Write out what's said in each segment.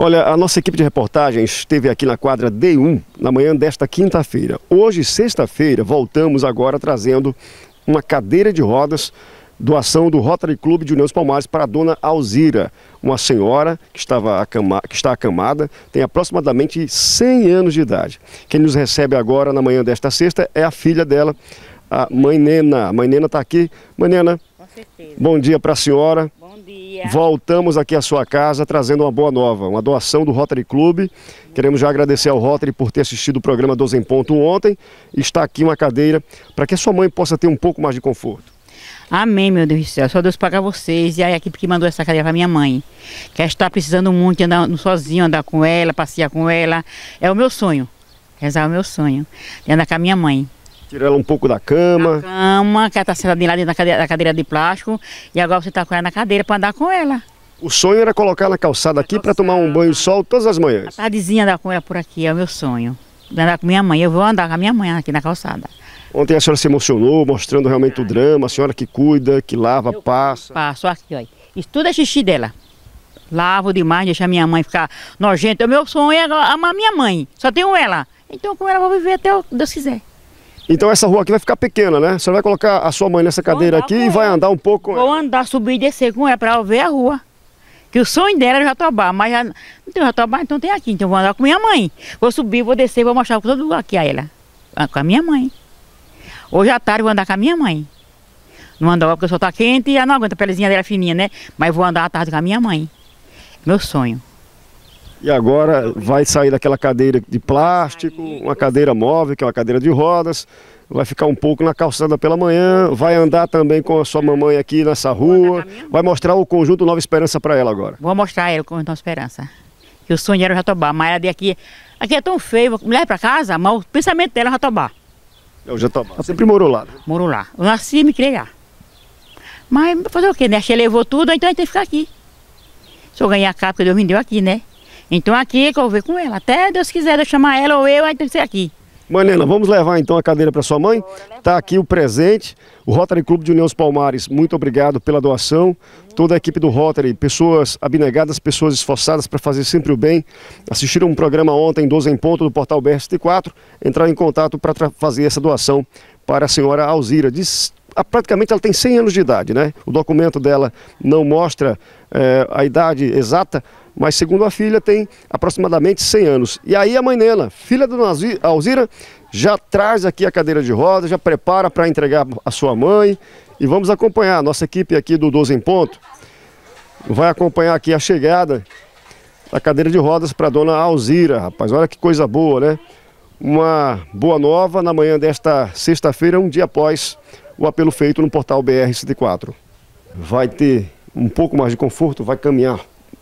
Olha, a nossa equipe de reportagens esteve aqui na quadra D1 na manhã desta quinta-feira. Hoje, sexta-feira, voltamos agora trazendo uma cadeira de rodas doação do Rotary Clube de União dos Palmares para a dona Alzira, uma senhora que, estava acama, que está acamada, tem aproximadamente 100 anos de idade. Quem nos recebe agora na manhã desta sexta é a filha dela, a mãe Nena. A mãe Nena está aqui. Mãe Nena, certeza. Bom dia para a senhora. Bom dia. Voltamos aqui à sua casa trazendo uma boa nova, uma doação do Rotary Clube. Queremos já agradecer ao Rotary por ter assistido o programa 12 em Ponto ontem. Está aqui uma cadeira para que a sua mãe possa ter um pouco mais de conforto. Amém, meu Deus do céu. Só Deus paga vocês e a equipe que mandou essa cadeira para minha mãe. Que ela está precisando muito andar sozinho, andar com ela, passear com ela. É o meu sonho. Rezar é o meu sonho. andar com a minha mãe. Tira ela um pouco da cama. Da cama, que ela está sentadinha lá dentro da cadeira, da cadeira de plástico. E agora você está com ela na cadeira para andar com ela. O sonho era colocar ela na calçada aqui para tomar um banho de sol todas as manhãs. A tardezinha andar com ela por aqui é o meu sonho. Andar com minha mãe, eu vou andar com a minha mãe aqui na calçada. Ontem a senhora se emocionou, mostrando realmente o drama, a senhora que cuida, que lava, eu passa. Passo aqui, olha. Isso tudo é xixi dela. Lavo demais, deixa minha mãe ficar nojenta. É o meu sonho é amar minha mãe, só tenho ela. Então com ela eu vou viver até o Deus quiser. Então essa rua aqui vai ficar pequena, né? Você vai colocar a sua mãe nessa cadeira aqui e vai andar um pouco. Vou andar, subir e descer com ela para ela ver a rua. Que o sonho dela era é Jatobá, mas já não tem Jatobá, então tem aqui. Então vou andar com minha mãe. Vou subir, vou descer, vou mostrar todo lugar aqui a ela. Ah, com a minha mãe. Hoje à tarde vou andar com a minha mãe. Não andava porque o sol está quente e ela não aguenta a pelezinha dela fininha, né? Mas vou andar à tarde com a minha mãe. Meu sonho. E agora vai sair daquela cadeira de plástico, uma cadeira móvel, que é uma cadeira de rodas, vai ficar um pouco na calçada pela manhã, vai andar também com a sua mamãe aqui nessa rua, vai mostrar o conjunto Nova Esperança para ela agora. Vou mostrar ela o conjunto Nova Esperança. O sonho era o Jatobá, mas ela de aqui, aqui é tão feio, mulher leva para casa, mas o pensamento dela é o Jatobá. É o Jatobá, sempre morou lá. Né? Morou lá, eu nasci e me criei lá. Mas fazer o quê, né? Ela levou tudo, então a gente tem que ficar aqui. Se eu ganhar a capa que Deus me deu aqui, né? Então aqui é que eu vou com ela. Até Deus quiser eu chamar ela ou eu, aí tem que ser aqui. Manela, vamos levar então a cadeira para sua mãe. Está aqui o presente. O Rotary Clube de União dos Palmares, muito obrigado pela doação. Toda a equipe do Rotary, pessoas abnegadas, pessoas esforçadas para fazer sempre o bem. Assistiram um programa ontem, 12 em ponto, do portal br 4 Entraram em contato para fazer essa doação para a senhora Alzira. Diz, praticamente ela tem 100 anos de idade, né? O documento dela não mostra é, a idade exata, mas segundo a filha tem aproximadamente 100 anos. E aí a mãe dela, filha do Alzira, já traz aqui a cadeira de rodas, já prepara para entregar a sua mãe e vamos acompanhar. Nossa equipe aqui do 12 em Ponto vai acompanhar aqui a chegada da cadeira de rodas para dona Alzira, rapaz. Olha que coisa boa, né? Uma boa nova na manhã desta sexta-feira, um dia após o apelo feito no portal BR-104. Vai ter um pouco mais de conforto, vai caminhar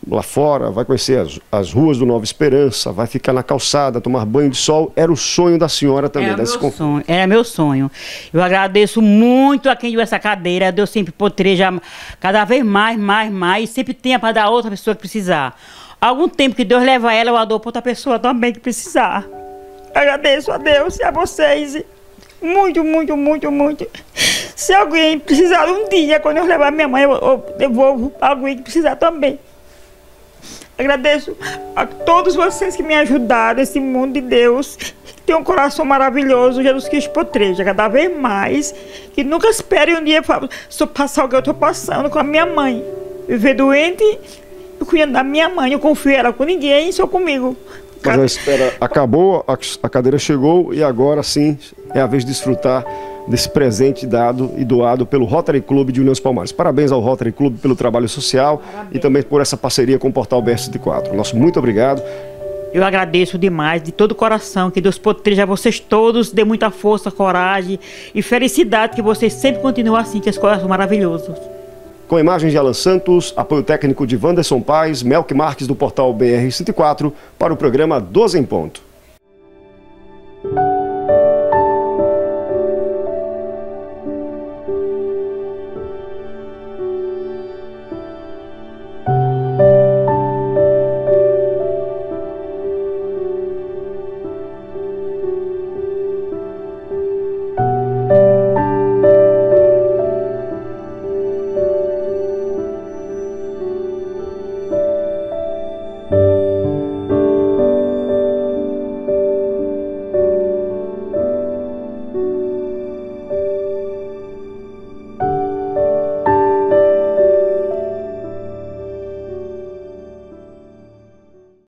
lá fora, vai conhecer as, as ruas do Nova Esperança, vai ficar na calçada, tomar banho de sol. Era o sonho da senhora também. Era, né? meu, conf... sonho, era meu sonho. Eu agradeço muito a quem deu essa cadeira. Deus sempre potreja cada vez mais, mais, mais. Sempre tenha para dar outra pessoa que precisar. Algum tempo que Deus leva ela, eu adoro para outra pessoa também que precisar. agradeço a Deus e a vocês. Muito, muito, muito, muito. Se alguém precisar um dia, quando eu levar minha mãe, eu, eu, eu vou alguém que precisar também. Agradeço a todos vocês que me ajudaram, esse mundo de Deus, que tem um coração maravilhoso, Jesus Cristo proteja cada vez mais, que nunca espere um dia só passar o que eu estou passando com a minha mãe. Viver doente, eu cuidando da minha mãe, eu confio ela com ninguém, só comigo. Mas a espera acabou, a cadeira chegou e agora sim é a vez de desfrutar desse presente dado e doado pelo Rotary Clube de Uniões Palmares. Parabéns ao Rotary Clube pelo trabalho social Parabéns. e também por essa parceria com o Portal BR 4 Nosso muito obrigado. Eu agradeço demais, de todo o coração, que Deus proteja vocês todos, dê muita força, coragem e felicidade que vocês sempre continuem assim, que as coisas são maravilhosas. Com imagens de Alan Santos, apoio técnico de Wanderson Paz, Melk Marques do portal BR-104, para o programa 12 em Ponto.